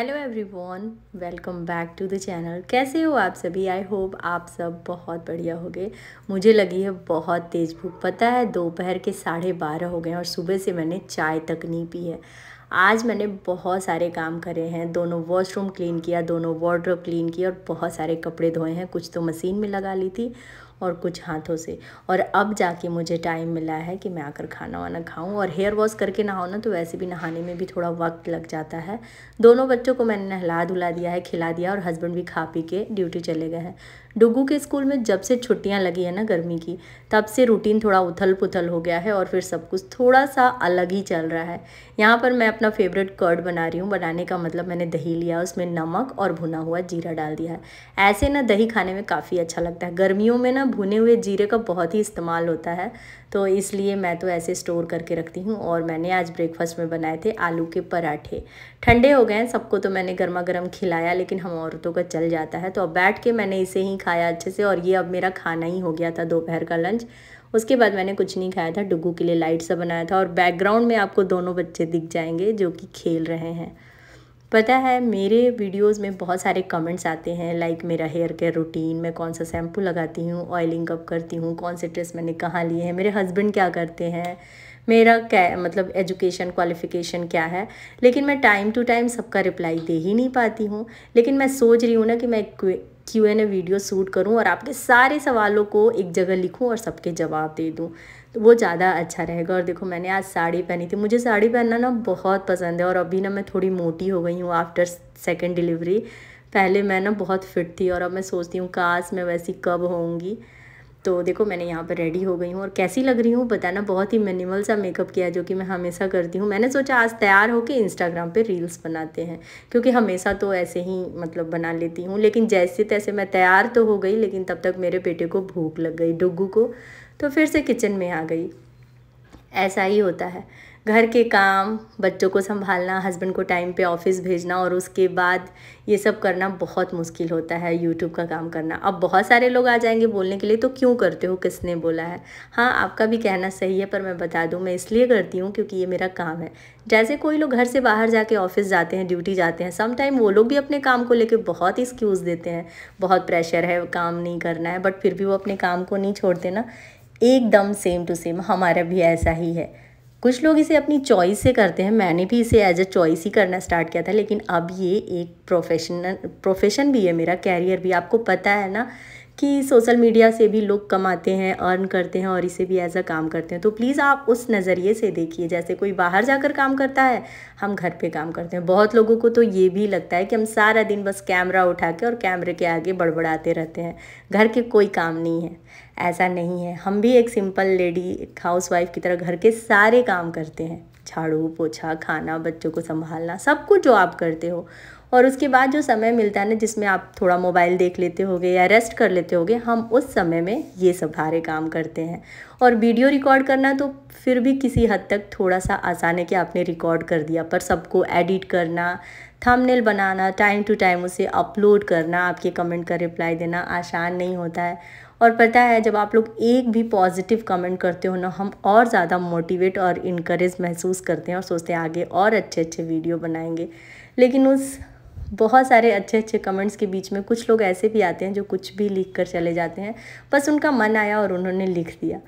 hello everyone welcome back to the channel कैसे हो आप सभी आई होप आप सब बहुत बढ़िया हो गए मुझे लगी है बहुत तेज़ भूख पता है दोपहर के साढ़े बारह हो गए और सुबह से मैंने चाय तक नहीं पी है आज मैंने बहुत सारे काम करे हैं दोनों वॉशरूम क्लीन किया दोनों वार्ड्रोब क्लीन किया और बहुत सारे कपड़े धोए हैं कुछ तो मशीन में लगा ली थी और कुछ हाथों से और अब जाके मुझे टाइम मिला है कि मैं आकर खाना वाना खाऊँ और हेयर वॉश करके नहाओ ना तो वैसे भी नहाने में भी थोड़ा वक्त लग जाता है दोनों बच्चों को मैंने नहला धुला दिया है खिला दिया और हस्बैंड भी खा पी के ड्यूटी चले गए हैं डुगू के स्कूल में जब से छुट्टियाँ लगी है ना गर्मी की तब से रूटीन थोड़ा उथल पुथल हो गया है और फिर सब कुछ थोड़ा सा अलग ही चल रहा है यहाँ पर मैं अपना फेवरेट कर्ड बना रही हूँ बनाने का मतलब मैंने दही लिया उसमें नमक और भुना हुआ जीरा डाल दिया है ऐसे ना दही खाने में काफ़ी अच्छा लगता है गर्मियों में ना भुने हुए जीरे का बहुत ही इस्तेमाल होता है तो इसलिए मैं तो ऐसे स्टोर करके रखती हूँ और मैंने आज ब्रेकफास्ट में बनाए थे आलू के पराठे ठंडे हो गए हैं सबको तो मैंने गर्मा गर्म खिलाया लेकिन हम औरतों का चल जाता है तो अब बैठ के मैंने इसे ही खाया अच्छे से और ये अब मेरा खाना ही हो गया था दोपहर का लंच उसके बाद मैंने कुछ नहीं खाया था डुगू के लिए लाइट सा बनाया था और बैकग्राउंड में आपको दोनों बच्चे दिख जाएंगे जो कि खेल रहे हैं पता है मेरे वीडियोस में बहुत सारे कमेंट्स आते हैं लाइक मेरा हेयर केयर रूटीन मैं कौन सा शैम्पू लगाती हूँ ऑयलिंग कब करती हूँ कौन से ड्रेस मैंने कहाँ लिए हैं मेरे हस्बैंड क्या करते हैं मेरा क्या मतलब एजुकेशन क्वालिफ़िकेशन क्या है लेकिन मैं टाइम टू टाइम सबका रिप्लाई दे ही नहीं पाती हूँ लेकिन मैं सोच रही हूँ ना कि मैं Q N A video shoot करूँ और आपके सारे सवालों को एक जगह लिखूँ और सबके जवाब दे दूँ तो वो ज़्यादा अच्छा रहेगा और देखो मैंने आज साड़ी पहनी थी मुझे साड़ी पहनना ना बहुत पसंद है और अभी ना मैं थोड़ी मोटी हो गई हूँ आफ्टर सेकेंड डिलीवरी पहले मैं ना बहुत फिट थी और अब मैं सोचती हूँ काश मैं वैसी कब होंगी तो देखो मैंने यहाँ पर रेडी हो गई हूँ और कैसी लग रही हूँ बताना बहुत ही मिनिमल सा मेकअप किया जो कि मैं हमेशा करती हूँ मैंने सोचा आज तैयार होकर इंस्टाग्राम पे रील्स बनाते हैं क्योंकि हमेशा तो ऐसे ही मतलब बना लेती हूँ लेकिन जैसे तैसे मैं तैयार तो हो गई लेकिन तब तक मेरे बेटे को भूख लग गई डुगू को तो फिर से किचन में आ गई ऐसा ही होता है घर के काम बच्चों को संभालना हस्बैंड को टाइम पे ऑफिस भेजना और उसके बाद ये सब करना बहुत मुश्किल होता है यूट्यूब का काम करना अब बहुत सारे लोग आ जाएंगे बोलने के लिए तो क्यों करते हो किसने बोला है हाँ आपका भी कहना सही है पर मैं बता दूँ मैं इसलिए करती हूँ क्योंकि ये मेरा काम है जैसे कोई लोग घर से बाहर जाके ऑफिस जाते हैं ड्यूटी जाते हैं सम टाइम वो लोग भी अपने काम को लेकर बहुत एक्सक्यूज़ देते हैं बहुत प्रेशर है काम नहीं करना है बट फिर भी वो अपने काम को नहीं छोड़ते ना एकदम सेम टू सेम हमारा भी ऐसा ही है कुछ लोग इसे अपनी चॉइस से करते हैं मैंने भी इसे एज अ चॉइस ही करना स्टार्ट किया था लेकिन अब ये एक प्रोफेशनल प्रोफेशन भी है मेरा कैरियर भी आपको पता है ना कि सोशल मीडिया से भी लोग कमाते हैं अर्न करते हैं और इसे भी एज अ काम करते हैं तो प्लीज़ आप उस नज़रिए से देखिए जैसे कोई बाहर जाकर काम करता है हम घर पे काम करते हैं बहुत लोगों को तो ये भी लगता है कि हम सारा दिन बस कैमरा उठा के और कैमरे के आगे बड़बड़ाते रहते हैं घर के कोई काम नहीं है ऐसा नहीं है हम भी एक सिंपल लेडी एक हाउस वाइफ की तरह घर के सारे काम करते हैं झाड़ू पोछा खाना बच्चों को संभालना सब कुछ जो आप करते हो और उसके बाद जो समय मिलता है ना जिसमें आप थोड़ा मोबाइल देख लेते होगे या रेस्ट कर लेते होगे हम उस समय में ये सब सारे काम करते हैं और वीडियो रिकॉर्ड करना तो फिर भी किसी हद तक थोड़ा सा आसान है कि आपने रिकॉर्ड कर दिया पर सबको एडिट करना थंबनेल बनाना टाइम टू टाइम उसे अपलोड करना आपके कमेंट का रिप्लाई देना आसान नहीं होता है और पता है जब आप लोग एक भी पॉजिटिव कमेंट करते हो ना हम और ज़्यादा मोटिवेट और इनक्रेज महसूस करते हैं और सोचते हैं आगे और अच्छे अच्छे वीडियो बनाएंगे लेकिन उस बहुत सारे अच्छे अच्छे कमेंट्स के बीच में कुछ लोग ऐसे भी आते हैं जो कुछ भी लिख कर चले जाते हैं बस उनका मन आया और उन्होंने लिख दिया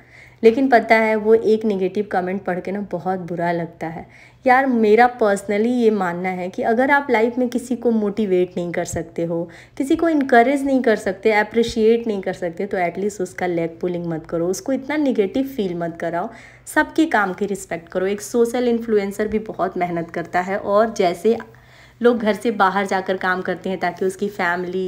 लेकिन पता है वो एक नेगेटिव कमेंट पढ़ के ना बहुत बुरा लगता है यार मेरा पर्सनली ये मानना है कि अगर आप लाइफ में किसी को मोटिवेट नहीं कर सकते हो किसी को इनक्रेज नहीं कर सकते अप्रिशिएट नहीं कर सकते तो एटलीस्ट उसका लेग पुलिंग मत करो उसको इतना निगेटिव फील मत कराओ सबके काम की रिस्पेक्ट करो एक सोशल इन्फ्लुएंसर भी बहुत मेहनत करता है और जैसे लोग घर से बाहर जाकर काम करते हैं ताकि उसकी फैमिली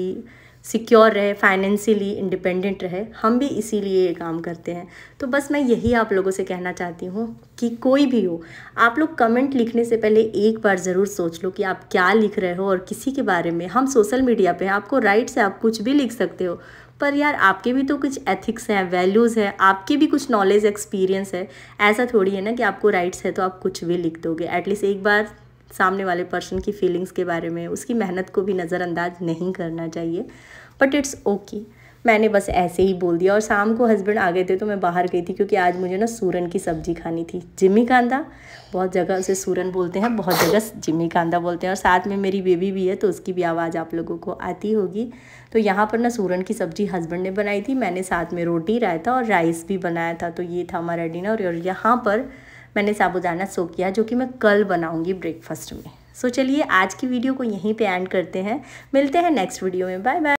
सिक्योर रहे फाइनेंशियली इंडिपेंडेंट रहे हम भी इसीलिए ये काम करते हैं तो बस मैं यही आप लोगों से कहना चाहती हूँ कि कोई भी हो आप लोग कमेंट लिखने से पहले एक बार ज़रूर सोच लो कि आप क्या लिख रहे हो और किसी के बारे में हम सोशल मीडिया पे हैं आपको राइट से आप कुछ भी लिख सकते हो पर यार आपके भी तो कुछ एथिक्स हैं वैल्यूज़ हैं आपके भी कुछ नॉलेज एक्सपीरियंस है ऐसा थोड़ी है ना कि आपको राइट्स है तो आप कुछ भी लिख दोगे एटलीस्ट एक बार सामने वाले पर्सन की फीलिंग्स के बारे में उसकी मेहनत को भी नज़रअंदाज नहीं करना चाहिए बट इट्स ओके मैंने बस ऐसे ही बोल दिया और शाम को हस्बैंड आ गए थे तो मैं बाहर गई थी क्योंकि आज मुझे ना सूरन की सब्ज़ी खानी थी जिम्मी कांदा बहुत जगह उसे सूरन बोलते हैं बहुत जगह जिम्मी कांदा बोलते हैं और साथ में मेरी बेबी भी है तो उसकी भी आवाज़ आप लोगों को आती होगी तो यहाँ पर ना सूरन की सब्ज़ी हस्बैंड ने बनाई थी मैंने साथ में रोटी रायता और राइस भी बनाया था तो ये था हमारा डिनर और यहाँ पर मैंने साबुदाना सो किया जो कि मैं कल बनाऊंगी ब्रेकफास्ट में सो so, चलिए आज की वीडियो को यहीं पे एंड करते हैं मिलते हैं नेक्स्ट वीडियो में बाय बाय